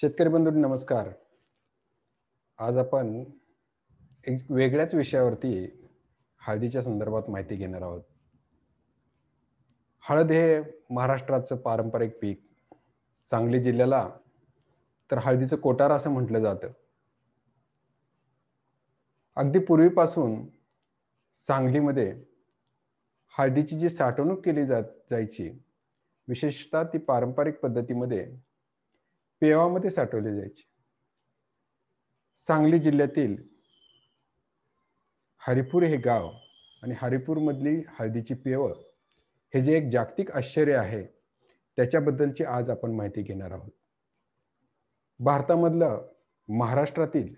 शेतकरी बंधू नमस्कार आज आपण एक वेगळ्याच विषयावरती हळदीच्या संदर्भात माहिती घेणार आहोत हळद हे महाराष्ट्राचं पारंपरिक पीक सांगली जिल्ह्याला तर हळदीचं कोटार असं म्हटलं जातं अगदी पूर्वीपासून सांगलीमध्ये हळदीची जी साठवणूक केली जात जायची विशेषतः ती पारंपरिक पद्धतीमध्ये पेवामध्ये साठवले जायचे सांगली जिल्ह्यातील हरिपूर हे गाव आणि हरिपूरमधली हळदीची पेव हे जे एक जागतिक आश्चर्य आहे त्याच्याबद्दलची आज आपण माहिती घेणार आहोत भारतामधलं महाराष्ट्रातील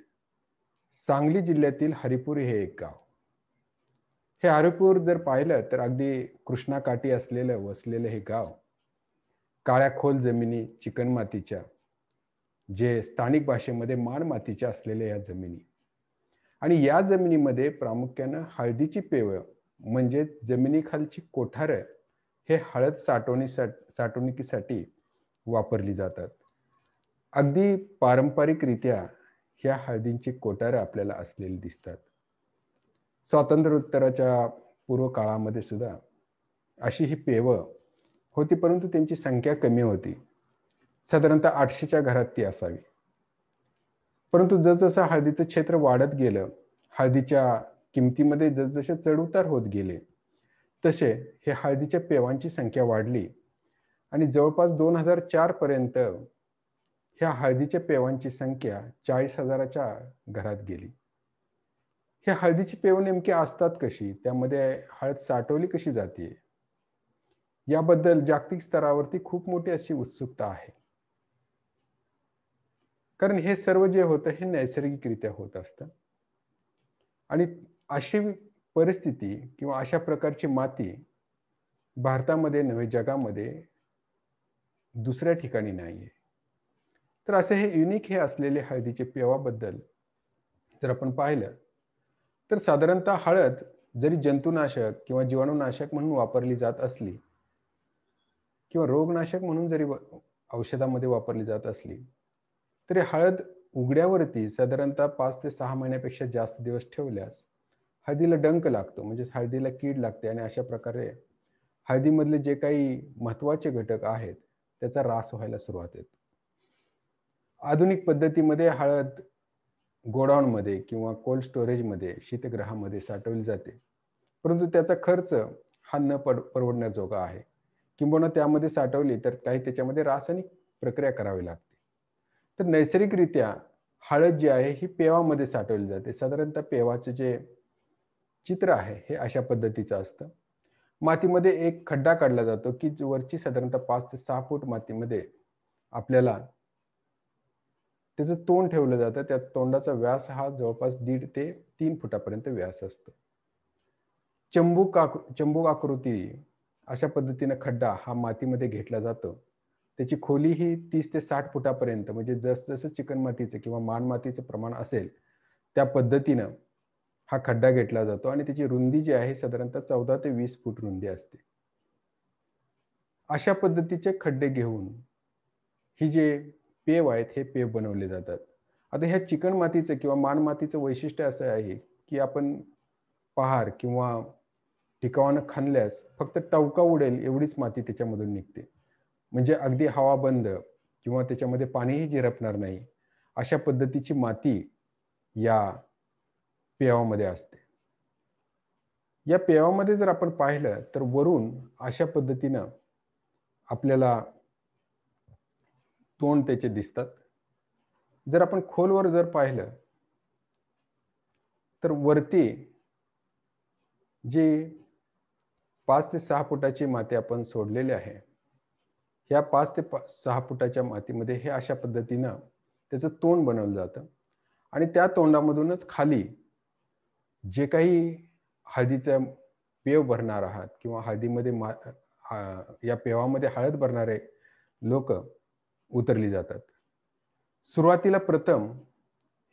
सांगली जिल्ह्यातील हरिपूर हे एक गाव हे हरिपूर जर पाहिलं तर अगदी कृष्णाकाठी असलेलं वसलेलं हे गाव काळ्या खोल जमिनी चिकणमातीच्या जे स्थानिक भाषेमध्ये मातीच्या असलेल्या या जमिनी आणि या जमिनीमध्ये प्रामुख्यानं हळदीची पेवं म्हणजे जमिनीखालची कोठारं हे हळद साठवणीसाठी साठवणुकीसाठी वापरली जातात अगदी पारंपरिकरित्या ह्या हळदींची कोठारं आपल्याला असलेली दिसतात स्वातंत्र्योत्तराच्या पूर्व काळामध्ये सुद्धा अशी ही पेवं होती परंतु त्यांची संख्या कमी होती साधारणतः आठशेच्या घरात ती असावी परंतु जसजसं हळदीचं क्षेत्र वाढत गेलं हळदीच्या किमतीमध्ये जसजसे चढउतार होत गेले तसे हे हळदीच्या पेवांची संख्या वाढली आणि जवळपास दोन हजार चार पर्यंत ह्या हळदीच्या पेवांची संख्या चाळीस हजाराच्या घरात गेली हे हळदीची पेव नेमकी असतात कशी त्यामध्ये हळद साठवली कशी जाते याबद्दल जागतिक स्तरावरती खूप मोठी अशी उत्सुकता आहे कारण हे सर्व जे होतं हे नैसर्गिकरित्या होत असतं आणि अशी परिस्थिती किंवा अशा प्रकारची माती भारतामध्ये नवे जगामध्ये दुसऱ्या ठिकाणी नाही आहे तर असे हे युनिक हे असलेले हळदीचे पेवाबद्दल जर आपण पाहिलं तर साधारणतः हळद जरी जंतुनाशक किंवा जीवाणूनाशक म्हणून वापरली जात असली किंवा रोगनाशक म्हणून जरी औषधामध्ये वापरली जात असली तरी हळद उघड्यावरती साधारणतः पाच ते सहा महिन्यापेक्षा जास्त दिवस ठेवल्यास हळदीला डंक लागतो म्हणजे हळदीला कीड लागते आणि अशा प्रकारे हळदीमधले जे काही महत्वाचे घटक आहेत त्याचा रास व्हायला सुरुवात येते आधुनिक पद्धतीमध्ये हळद गोडाऊनमध्ये किंवा कोल्ड स्टोरेजमध्ये शीतगृहामध्ये साठवली जाते परंतु त्याचा खर्च हा न पड परवडण्याजोगा आहे किंबहुना त्यामध्ये साठवली तर काही त्याच्यामध्ये रासायनिक प्रक्रिया करावी लागते तर नैसर्गिकरित्या हळद जी आहे ही पेवामध्ये साठवली जाते साधारणतः पेवाचं जे चित्र आहे हे अशा पद्धतीचं असतं मातीमध्ये एक खड्डा काढला जातो की वरची साधारणतः पाच ते सहा फूट मातीमध्ये आपल्याला त्याचं तोंड ठेवलं जातं त्या तोंडाचा व्यास हा जवळपास दीड ते तीन फुटापर्यंत व्यास असतो चंबूक आक चंबूक आकृती अशा पद्धतीनं खड्डा हा मातीमध्ये घेतला जातो त्याची खोली ही तीस ते साठ फुटापर्यंत म्हणजे जसजसं चिकणमातीचं किंवा मान मातीचं प्रमाण असेल त्या पद्धतीनं हा खड्डा घेतला जातो आणि त्याची रुंदी जी आहे साधारणतः चौदा ते वीस फूट रुंदी असते अशा पद्धतीचे खड्डे घेऊन ही जे पेव आहेत हे पेव बनवले जातात आता ह्या चिकन मातीचं किंवा मान मातीचं वैशिष्ट्य असं आहे की आपण पहार किंवा ठिकाण खाणल्यास फक्त टवका उडेल एवढीच माती त्याच्यामधून निघते म्हणजे अगदी हवा बंद किंवा त्याच्यामध्ये पाणीही जिरपणार नाही अशा पद्धतीची माती या पेवामध्ये असते या पेवामध्ये जर आपण पाहिलं तर वरून अशा पद्धतीनं आपल्याला तोंड त्याचे दिसतात जर आपण खोलवर जर पाहिलं तर वरती जी पाच ते सहा फुटाची माती आपण सोडलेली आहे या पाच ते सहा फुटाच्या मातीमध्ये हे अशा पद्धतीनं त्याचं तोंड बनवलं जातं आणि त्या तोंडामधूनच खाली जे काही हळदीचं पेव भरणार आहात किंवा हळदीमध्ये मा या पेवामध्ये हळद भरणारे लोक उतरली जातात सुरुवातीला प्रथम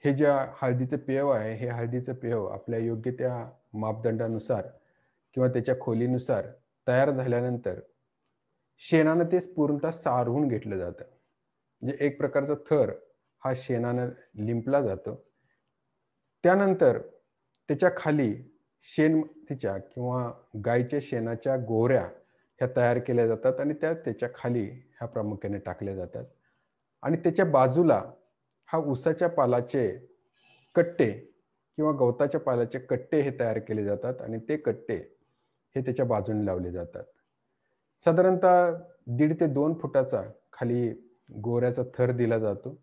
हे ज्या हळदीचं पेव आहे हे हळदीचं पेव आपल्या योग्य त्या मापदंडानुसार किंवा त्याच्या खोलीनुसार तयार झाल्यानंतर शेणानं ते पूर्णतः सारवून घेतलं जातं म्हणजे एक प्रकारचा थर हा शेणानं लिंपला जातो त्यानंतर त्याच्या खाली शेण तिच्या किंवा गायच्या शेणाच्या गोऱ्या ह्या तयार केल्या जातात आणि त्या त्याच्या खाली ह्या प्रामुख्याने टाकल्या जातात आणि त्याच्या बाजूला हा उसाच्या पालाचे कट्टे किंवा गवताच्या पालाचे कट्टे हे तयार केले जातात आणि ते कट्टे हे त्याच्या बाजूने लावले जातात साधारणतः दीड ते दोन फुटाचा खाली गोऱ्याचा थर दिला जातो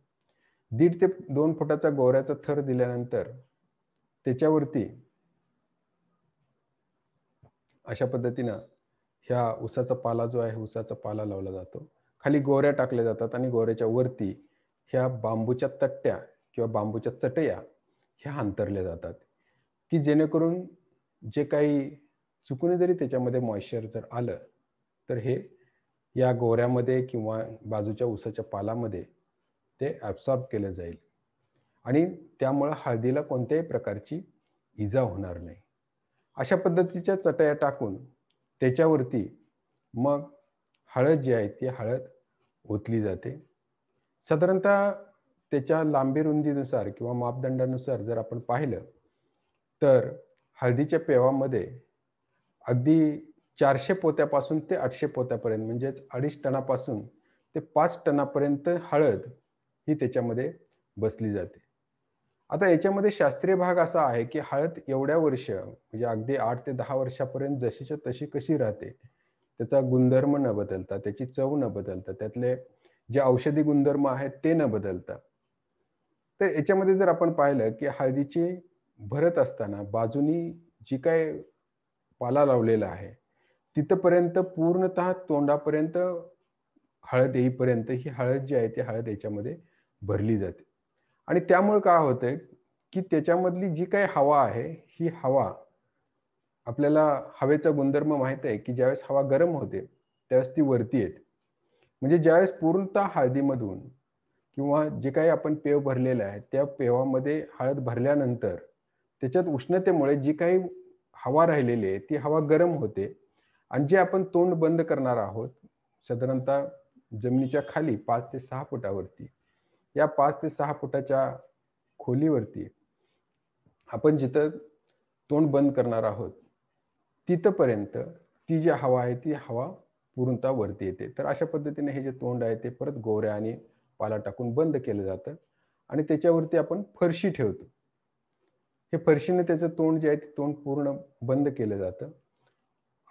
दीड ते दोन फुटाचा गोऱ्याचा थर दिल्यानंतर त्याच्यावरती अशा पद्धतीनं ह्या उसाचा पाला जो आहे उसाचा पाला लावला जातो खाली गोऱ्या टाकल्या जातात आणि गोऱ्याच्या वरती ह्या बांबूच्या तट्ट्या किंवा बांबूच्या चटया ह्या अंतरल्या जातात की जेणेकरून जे काही चुकून जरी त्याच्यामध्ये मॉइश्चर जर आलं तर हे या गोऱ्यामध्ये किंवा बाजूच्या उसाच्या पालामध्ये ते ॲब्सॉर्ब केलं जाईल आणि त्यामुळं हळदीला कोणत्याही प्रकारची इजा होणार नाही अशा पद्धतीच्या चटया टाकून त्याच्यावरती मग हळद जी आहे ती हळद ओतली जाते साधारणतः त्याच्या लांबी रुंदीनुसार किंवा मापदंडानुसार जर आपण पाहिलं तर हळदीच्या पेवामध्ये अगदी चारशे पोत्यापासून ते आठशे पोत्यापर्यंत म्हणजेच अडीच टनापासून ते पाच टनापर्यंत हळद ही त्याच्यामध्ये बसली जाते आता याच्यामध्ये शास्त्रीय भाग असा आहे की हळद एवढ्या वर्ष म्हणजे अगदी आठ ते दहा वर्षापर्यंत जशीच्या तशी कशी राहते त्याचा गुणधर्म न बदलता त्याची चव न बदलता त्यातले जे औषधी गुणधर्म आहेत ते न बदलता तर याच्यामध्ये जर आपण पाहिलं की हळदीची भरत असताना बाजूनी जी काय पाला लावलेला आहे तिथपर्यंत पूर्णतः तोंडापर्यंत हळद येईपर्यंत ही हळद जी आहे ती हळद याच्यामध्ये भरली जाते आणि त्यामुळे काय होतंय की त्याच्यामधली जी काही हवा आहे ही हवा आपल्याला हवेचा गुणधर्म माहीत आहे की ज्यावेळेस हवा गरम होते त्यावेळेस ती वरती येते म्हणजे ज्यावेळेस पूर्णतः हळदीमधून किंवा जे काही आपण पेव भरलेलं आहे त्या पेवामध्ये हळद भरल्यानंतर त्याच्यात उष्णतेमुळे जी काही हवा राहिलेली आहे ती हवा गरम होते आणि जे आपण तोंड बंद करणार आहोत साधारणतः जमिनीच्या खाली पाच ते सहा फुटावरती या पाच ते सहा फुटाच्या खोलीवरती आपण जिथं तोंड बंद करणार आहोत तिथपर्यंत ती जी हवा आहे ती हवा पूर्णतः वरती येते तर अशा पद्धतीने हे जे तोंड आहे ते परत गोऱ्या आणि पाला टाकून बंद केलं जातं आणि त्याच्यावरती आपण फरशी ठेवतो हे फरशीने त्याचं तोंड जे आहे ते तोंड पूर्ण बंद केलं जातं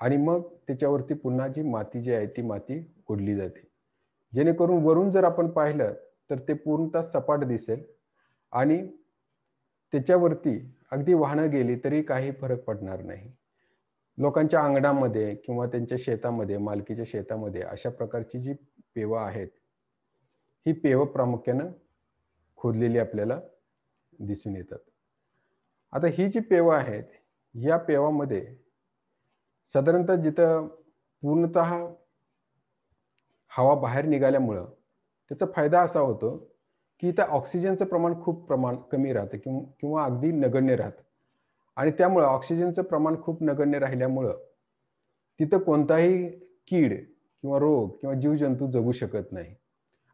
आणि मग त्याच्यावरती पुन्हा जी माती जी आहे ती माती ओढली जाते जेणेकरून वरून जर आपण पाहिलं तर ते पूर्णतः सपाट दिसेल आणि त्याच्यावरती अगदी वाहनं गेली तरी काही फरक पडणार नाही लोकांच्या अंगणामध्ये किंवा त्यांच्या शेतामध्ये मालकीच्या शेतामध्ये अशा प्रकारची जी पेवं आहेत ही पेवं प्रामुख्यानं खोदलेली आपल्याला दिसून येतात आता ही जी पेवं आहेत या पेवामध्ये साधारणतः जिथं पूर्णत हवा बाहेर निघाल्यामुळं त्याचा फायदा असा होतो की इथं ऑक्सिजनचं प्रमाण खूप प्रमाण कमी राहतं किंवा किंवा अगदी नगण्य राहतं आणि त्यामुळं ऑक्सिजनचं प्रमाण खूप नगण्य राहिल्यामुळं तिथं कोणताही कीड किंवा रोग किंवा जीवजंतू जगू शकत नाही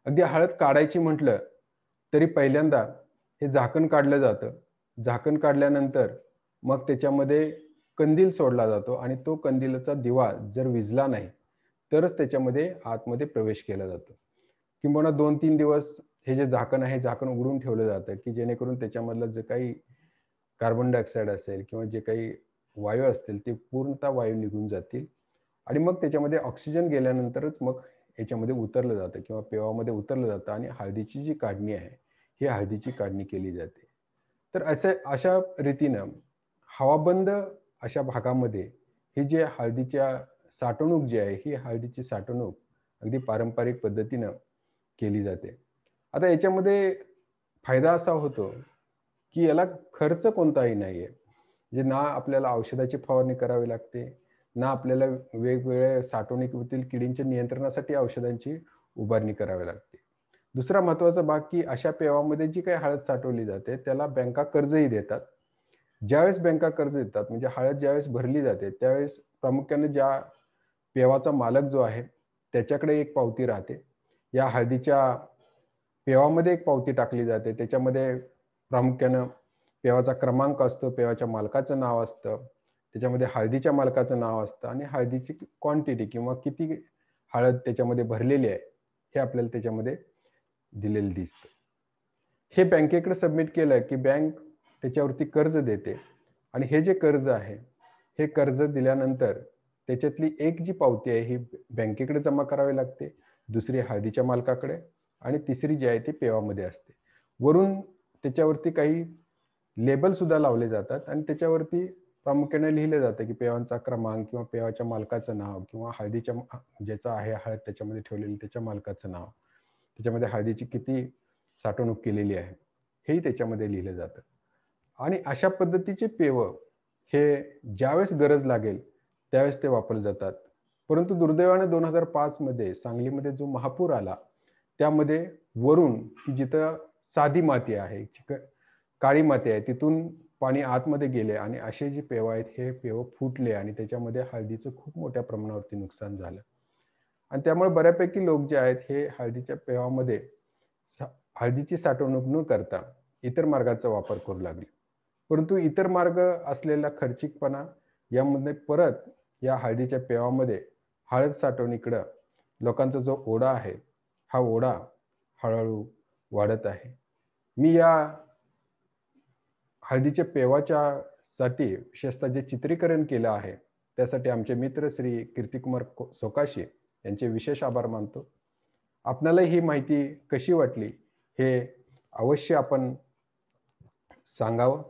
अगदी हळद काढायची म्हटलं तरी पहिल्यांदा हे झाकण काढलं जातं झाकण काढल्यानंतर मग त्याच्यामध्ये कंदील सोडला जातो आणि तो कंदीलचा दिवा जर विजला नाही तरच त्याच्यामध्ये आतमध्ये प्रवेश केला जातो किंबहुना दोन तीन दिवस हे जे झाकण आहे झाकण उघडून ठेवलं जातं की जेणेकरून त्याच्यामधलं जे काही कार्बन डायऑक्साईड असेल किंवा जे काही वायू असतील ते पूर्णतः वायू निघून जातील आणि मग त्याच्यामध्ये ऑक्सिजन गेल्यानंतरच मग याच्यामध्ये उतरलं जातं किंवा पेवामध्ये उतरलं जातं आणि हळदीची जी काढणी आहे ही हळदीची काढणी केली जाते तर असे अशा रीतीनं हवाबंद अशा भागामध्ये ही जे हळदीच्या साठवणूक जी आहे ही हळदीची साठवणूक अगदी पारंपरिक पद्धतीनं केली जाते आता याच्यामध्ये फायदा असा होतो की याला खर्च कोणताही नाही आहे म्हणजे ना आपल्याला औषधाची फवारणी करावी लागते ना आपल्याला वेगवेगळ्या साठवणुकीतील किडींच्या नियंत्रणासाठी औषधांची उभारणी करावी लागते दुसरा महत्त्वाचा भाग की अशा पेवामध्ये जी काही हळद साठवली जाते त्याला बँका कर्जही देतात ज्यावेळेस बँका कर्ज देतात म्हणजे हळद ज्यावेळेस भरली जाते त्यावेळेस प्रामुख्याने ज्या पेवाचा मालक जो आहे त्याच्याकडे एक पावती राहते या हळदीच्या पेवामध्ये एक पावती टाकली जाते त्याच्यामध्ये प्रामुख्यानं पेवाचा क्रमांक असतो पेवाच्या मालकाचं नाव असतं त्याच्यामध्ये हळदीच्या मालकाचं नाव असतं आणि हळदीची क्वांटिटी किंवा किती हळद त्याच्यामध्ये भरलेली आहे हे आपल्याला त्याच्यामध्ये दिलेलं दिसतं हे बँकेकडे सबमिट केलं की बँक त्याच्यावरती कर्ज देते आणि हे जे कर्ज आहे हे कर्ज दिल्यानंतर त्याच्यातली एक जी पावती आहे ही बँकेकडे जमा करावी लागते दुसरी हळदीच्या मालकाकडे आणि तिसरी जी आहे ती पेवामध्ये असते वरून त्याच्यावरती काही लेबल सुद्धा लावले जातात आणि त्याच्यावरती प्रामुख्याने लिहिलं जातं की पेवांचा क्रमांक किंवा पेवाच्या मालकाचं नाव किंवा हळदीच्या ज्याचा आहे हळद त्याच्यामध्ये ठेवलेलं त्याच्या मालकाचं नाव त्याच्यामध्ये हळदीची किती साठवणूक केलेली आहे हेही त्याच्यामध्ये लिहिलं जातं आणि अशा पद्धतीचे पेव हे ज्यावेळेस गरज लागेल त्यावेळेस ते वापरले जातात परंतु दुर्दैवाने दोन हजार पाचमध्ये सांगलीमध्ये जो महापूर आला त्यामध्ये वरून की जिथं साधी माती आहे काळी माती आहे तिथून पाणी आतमध्ये गेले आणि असे जे पेव आहेत हे पेव फुटले आणि त्याच्यामध्ये हळदीचं खूप मोठ्या प्रमाणावरती नुकसान झालं आणि त्यामुळे बऱ्यापैकी लोक जे आहेत हे हळदीच्या पेवामध्ये हळदीची साठवणूक न करता इतर मार्गाचा वापर करू लागले परंतु इतर मार्ग असलेला खर्चिकपणा यामध्ये परत या हळदीच्या पेवामध्ये हळद साठवणीकडं लोकांचा जो ओढा आहे हा ओढा हळूहळू वाढत आहे मी या हळदीच्या पेवाच्या साठी विशेषतः जे चित्रीकरण केलं आहे त्यासाठी आमचे मित्र श्री कीर्तिकुमार सोकाशी यांचे विशेष आभार मानतो आपल्याला ही माहिती कशी वाटली हे अवश्य आपण सांगावं